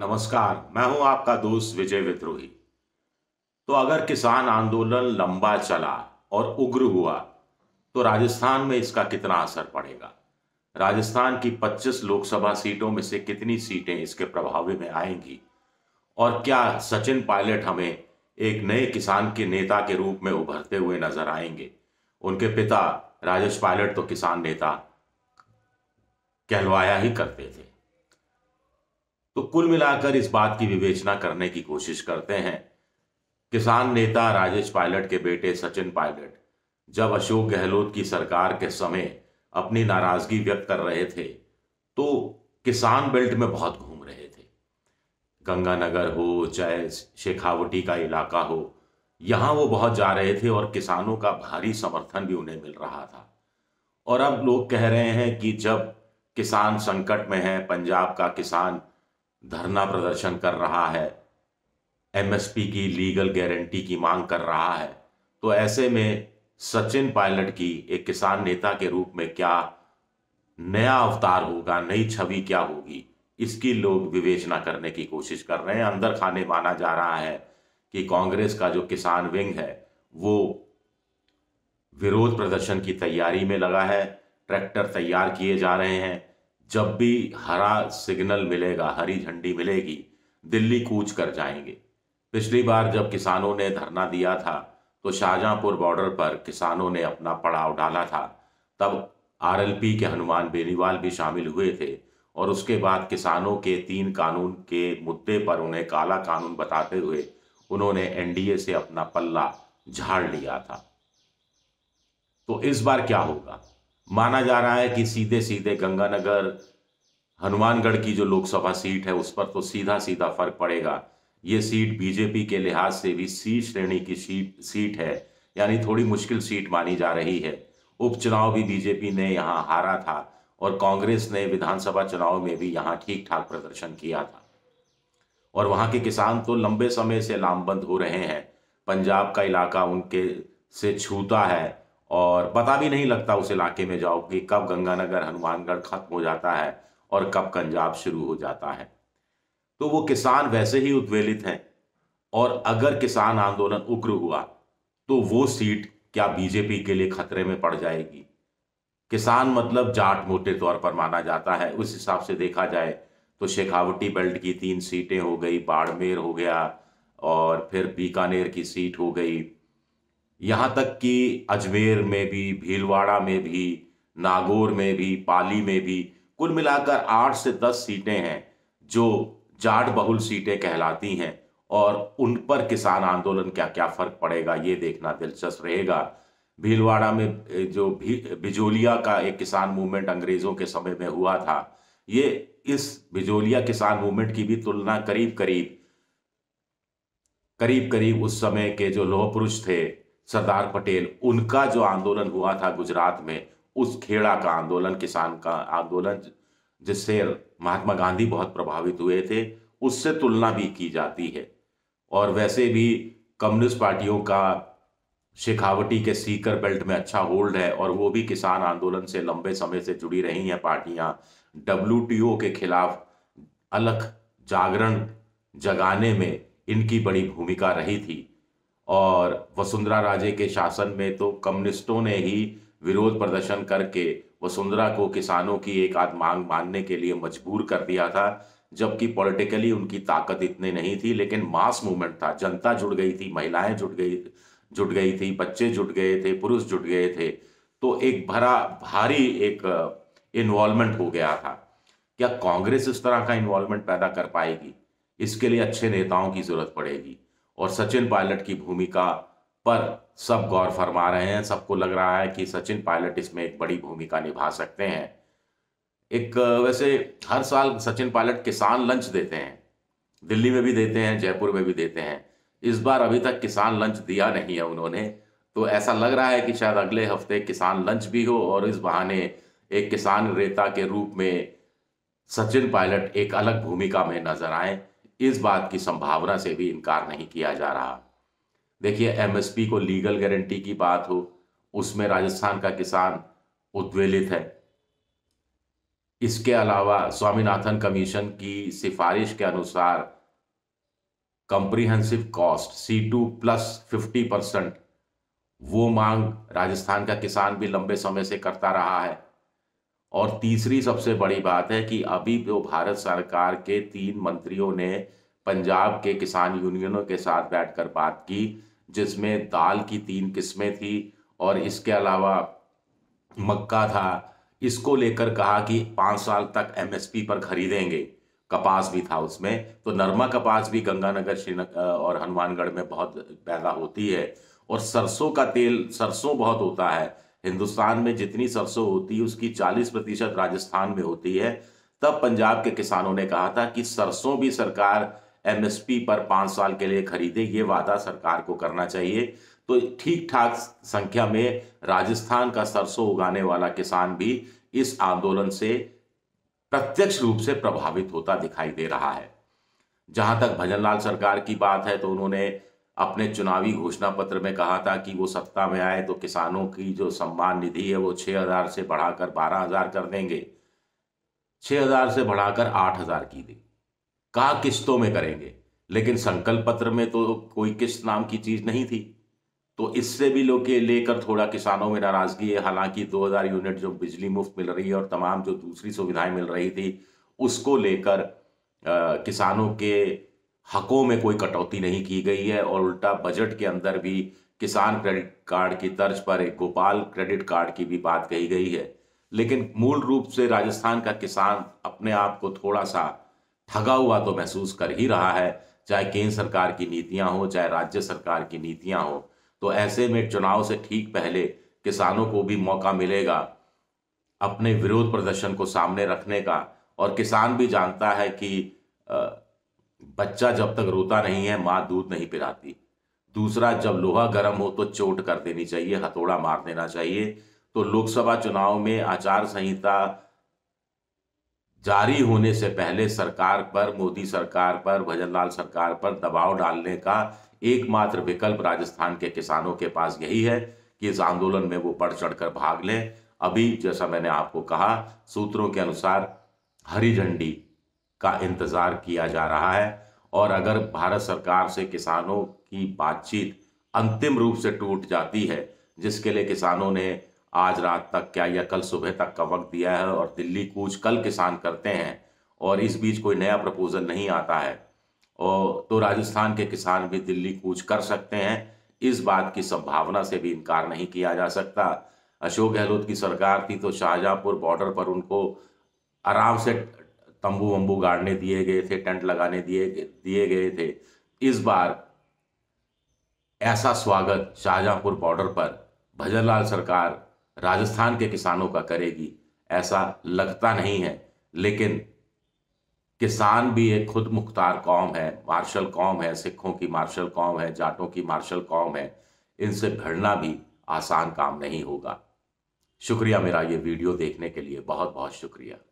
नमस्कार मैं हूं आपका दोस्त विजय विद्रोही तो अगर किसान आंदोलन लंबा चला और उग्र हुआ तो राजस्थान में इसका कितना असर पड़ेगा राजस्थान की 25 लोकसभा सीटों में से कितनी सीटें इसके प्रभाव में आएंगी और क्या सचिन पायलट हमें एक नए किसान के नेता के रूप में उभरते हुए नजर आएंगे उनके पिता राजेश पायलट तो किसान नेता कहलवाया ही करते थे तो कुल मिलाकर इस बात की विवेचना करने की कोशिश करते हैं किसान नेता राजेश पायलट के बेटे सचिन पायलट जब अशोक गहलोत की सरकार के समय अपनी नाराजगी व्यक्त कर रहे थे तो किसान बेल्ट में बहुत घूम रहे थे गंगानगर हो चाहे शेखावटी का इलाका हो यहाँ वो बहुत जा रहे थे और किसानों का भारी समर्थन भी उन्हें मिल रहा था और अब लोग कह रहे हैं कि जब किसान संकट में है पंजाब का किसान धरना प्रदर्शन कर रहा है एमएसपी की लीगल गारंटी की मांग कर रहा है तो ऐसे में सचिन पायलट की एक किसान नेता के रूप में क्या नया अवतार होगा नई छवि क्या होगी इसकी लोग विवेचना करने की कोशिश कर रहे हैं अंदर खाने माना जा रहा है कि कांग्रेस का जो किसान विंग है वो विरोध प्रदर्शन की तैयारी में लगा है ट्रैक्टर तैयार किए जा रहे हैं जब भी हरा सिग्नल मिलेगा हरी झंडी मिलेगी दिल्ली कूच कर जाएंगे पिछली बार जब किसानों ने धरना दिया था तो शाहजहांपुर बॉर्डर पर किसानों ने अपना पड़ाव डाला था तब आरएलपी के हनुमान बेनीवाल भी शामिल हुए थे और उसके बाद किसानों के तीन कानून के मुद्दे पर उन्हें काला कानून बताते हुए उन्होंने एनडीए से अपना पल्ला झाड़ लिया था तो इस बार क्या होगा माना जा रहा है कि सीधे सीधे गंगानगर हनुमानगढ़ की जो लोकसभा सीट है उस पर तो सीधा सीधा फर्क पड़ेगा ये सीट बीजेपी के लिहाज से भी सी श्रेणी की सीट सीट है यानी थोड़ी मुश्किल सीट मानी जा रही है उपचुनाव भी बीजेपी ने यहाँ हारा था और कांग्रेस ने विधानसभा चुनाव में भी यहाँ ठीक ठाक प्रदर्शन किया था और वहाँ के किसान तो लंबे समय से लामबंद हो रहे हैं पंजाब का इलाका उनके से छूता है और पता भी नहीं लगता उस इलाके में जाओ कि कब गंगानगर हनुमानगढ़ खत्म हो जाता है और कब पंजाब शुरू हो जाता है तो वो किसान वैसे ही उद्वेलित हैं और अगर किसान आंदोलन उग्र हुआ तो वो सीट क्या बीजेपी के लिए खतरे में पड़ जाएगी किसान मतलब जाट मोटे तौर पर माना जाता है उस हिसाब से देखा जाए तो शेखावटी बेल्ट की तीन सीटें हो गई बाड़मेर हो गया और फिर बीकानेर की सीट हो गई यहाँ तक कि अजमेर में भी भीलवाड़ा में भी नागौर में भी पाली में भी कुल मिलाकर आठ से दस सीटें हैं जो जाट बहुल सीटें कहलाती हैं और उन पर किसान आंदोलन क्या क्या फर्क पड़ेगा ये देखना दिलचस्प रहेगा भीलवाड़ा में जो भी बिजोलिया का एक किसान मूवमेंट अंग्रेजों के समय में हुआ था ये इस बिजोलिया किसान मूवमेंट की भी तुलना करीब करीब करीब करीब उस समय के जो लोह पुरुष थे सरदार पटेल उनका जो आंदोलन हुआ था गुजरात में उस खेड़ा का आंदोलन किसान का आंदोलन जिससे महात्मा गांधी बहुत प्रभावित हुए थे उससे तुलना भी की जाती है और वैसे भी कम्युनिस्ट पार्टियों का शेखावटी के सीकर बेल्ट में अच्छा होल्ड है और वो भी किसान आंदोलन से लंबे समय से जुड़ी रही हैं पार्टियां डब्ल्यू के खिलाफ अलग जागरण जगाने में इनकी बड़ी भूमिका रही थी और वसुंधरा राजे के शासन में तो कम्युनिस्टों ने ही विरोध प्रदर्शन करके वसुंधरा को किसानों की एक आध मांग मानने के लिए मजबूर कर दिया था जबकि पॉलिटिकली उनकी ताकत इतनी नहीं थी लेकिन मास मूवमेंट था जनता जुट गई थी महिलाएं जुट गई जुट गई थी बच्चे जुट गए थे पुरुष जुट गए थे तो एक भरा भारी एक इन्वॉल्वमेंट uh, हो गया था क्या कांग्रेस इस तरह का इन्वॉल्वमेंट पैदा कर पाएगी इसके लिए अच्छे नेताओं की जरूरत पड़ेगी और सचिन पायलट की भूमिका पर सब गौर फरमा रहे हैं सबको लग रहा है कि सचिन पायलट इसमें एक बड़ी भूमिका निभा सकते हैं एक वैसे हर साल सचिन पायलट किसान लंच देते हैं दिल्ली में भी देते हैं जयपुर में भी देते हैं इस बार अभी तक किसान लंच दिया नहीं है उन्होंने तो ऐसा लग रहा है कि शायद अगले हफ्ते किसान लंच भी हो और इस बहाने एक किसान रेता के रूप में सचिन पायलट एक अलग भूमिका में नजर आए इस बात की संभावना से भी इनकार नहीं किया जा रहा देखिए एमएसपी को लीगल गारंटी की बात हो उसमें राजस्थान का किसान उद्वेलित है इसके अलावा स्वामीनाथन कमीशन की सिफारिश के अनुसार comprehensive cost C two plus fifty percent वो मांग राजस्थान का किसान भी लंबे समय से करता रहा है और तीसरी सबसे बड़ी बात है कि अभी तो भारत सरकार के तीन मंत्रियों ने पंजाब के किसान यूनियनों के साथ बैठकर बात की जिसमें दाल की तीन किस्में थी और इसके अलावा मक्का था इसको लेकर कहा कि पाँच साल तक एमएसपी पर खरीदेंगे कपास भी था उसमें तो नरमा कपास भी गंगानगर श्रीनगर और हनुमानगढ़ में बहुत पैदा होती है और सरसों का तेल सरसों बहुत होता है हिंदुस्तान में जितनी सरसों होती है उसकी 40 प्रतिशत राजस्थान में होती है तब पंजाब के किसानों ने कहा था कि सरसों भी सरकार एमएसपी पर पाँच साल के लिए खरीदे ये वादा सरकार को करना चाहिए तो ठीक ठाक संख्या में राजस्थान का सरसों उगाने वाला किसान भी इस आंदोलन से प्रत्यक्ष रूप से प्रभावित होता दिखाई दे रहा है जहां तक भजनलाल सरकार की बात है तो उन्होंने अपने चुनावी घोषणा पत्र में कहा था कि वो सत्ता में आए तो किसानों की जो सम्मान निधि है वो छः हज़ार से बढ़ाकर बारह हज़ार कर देंगे छः हज़ार से बढ़ाकर आठ हज़ार की दी कहा किस्तों में करेंगे लेकिन संकल्प पत्र में तो कोई किस्त नाम की चीज़ नहीं थी तो इससे भी लोग के लेकर थोड़ा किसानों में नाराज़गी है हालांकि 2000 यूनिट जो बिजली मुफ्त मिल रही है और तमाम जो दूसरी सुविधाएं मिल रही थी उसको लेकर किसानों के हकों में कोई कटौती नहीं की गई है और उल्टा बजट के अंदर भी किसान क्रेडिट कार्ड की तर्ज पर एक गोपाल क्रेडिट कार्ड की भी बात कही गई है लेकिन मूल रूप से राजस्थान का किसान अपने आप को थोड़ा सा ठगा हुआ तो महसूस कर ही रहा है चाहे केंद्र सरकार की नीतियां हो चाहे राज्य सरकार की नीतियां हो तो ऐसे में चुनाव से ठीक पहले किसानों को भी मौका मिलेगा अपने विरोध प्रदर्शन को सामने रखने का और किसान भी जानता है कि बच्चा जब तक रोता नहीं है माँ दूध नहीं पिलाती दूसरा जब लोहा गर्म हो तो चोट कर देनी चाहिए हथौड़ा मार देना चाहिए तो लोकसभा चुनाव में आचार संहिता जारी होने से पहले सरकार पर मोदी सरकार पर लाल सरकार पर दबाव डालने का एकमात्र विकल्प राजस्थान के किसानों के पास यही है कि इस आंदोलन में वो बढ़ चढ़कर भाग लें अभी जैसा मैंने आपको कहा सूत्रों के अनुसार हरी झंडी का इंतज़ार किया जा रहा है और अगर भारत सरकार से किसानों की बातचीत अंतिम रूप से टूट जाती है जिसके लिए किसानों ने आज रात तक क्या या कल सुबह तक का वक्त दिया है और दिल्ली कूच कल किसान करते हैं और इस बीच कोई नया प्रपोजल नहीं आता है और तो राजस्थान के किसान भी दिल्ली कूच कर सकते हैं इस बात की संभावना से भी इनकार नहीं किया जा सकता अशोक गहलोत की सरकार थी तो शाहजहाँपुर बॉर्डर पर उनको आराम से तंबू वंबू गाड़ने दिए गए थे टेंट लगाने दिए दिए गए थे इस बार ऐसा स्वागत शाहजहांपुर बॉर्डर पर भजनलाल सरकार राजस्थान के किसानों का करेगी ऐसा लगता नहीं है लेकिन किसान भी एक खुद मुख्तार कौम है मार्शल कौम है सिखों की मार्शल कौम है जाटों की मार्शल कौम है इनसे भिड़ना भी आसान काम नहीं होगा शुक्रिया मेरा ये वीडियो देखने के लिए बहुत बहुत शुक्रिया